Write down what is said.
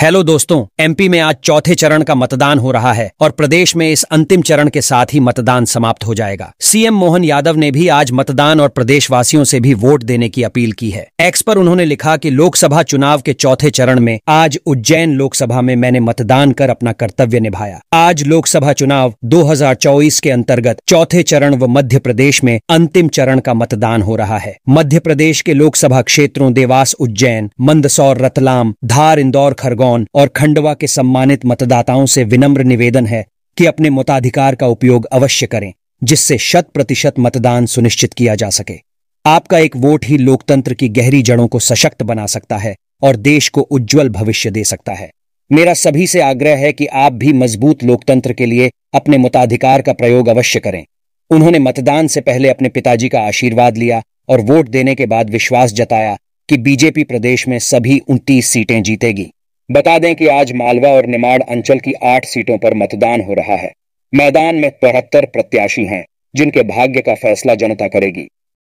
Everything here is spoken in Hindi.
हेलो दोस्तों एमपी में आज चौथे चरण का मतदान हो रहा है और प्रदेश में इस अंतिम चरण के साथ ही मतदान समाप्त हो जाएगा सीएम मोहन यादव ने भी आज मतदान और प्रदेशवासियों से भी वोट देने की अपील की है एक्स पर उन्होंने लिखा कि लोकसभा चुनाव के चौथे चरण में आज उज्जैन लोकसभा में मैंने मतदान कर अपना कर्तव्य निभाया आज लोकसभा चुनाव दो के अंतर्गत चौथे चरण व मध्य प्रदेश में अंतिम चरण का मतदान हो रहा है मध्य प्रदेश के लोकसभा क्षेत्रों देवास उज्जैन मंदसौर रतलाम धार इंदौर खरगोन खरगोन और खंडवा के सम्मानित मतदाताओं से विनम्र निवेदन है कि अपने मताधिकार का उपयोग अवश्य करें जिससे शत प्रतिशत मतदान सुनिश्चित किया जा सके आपका एक वोट ही लोकतंत्र की गहरी जड़ों को सशक्त बना सकता है और देश को उज्जवल भविष्य दे सकता है मेरा सभी से आग्रह है कि आप भी मजबूत लोकतंत्र के लिए अपने मताधिकार का प्रयोग अवश्य करें उन्होंने मतदान से पहले अपने पिताजी का आशीर्वाद लिया और वोट देने के बाद विश्वास जताया कि बीजेपी प्रदेश में सभी उनतीस सीटें जीतेगी बता दें कि आज मालवा और निमाड़ अंचल की आठ सीटों पर मतदान हो रहा है मैदान में तिहत्तर प्रत्याशी हैं जिनके भाग्य का फैसला जनता करेगी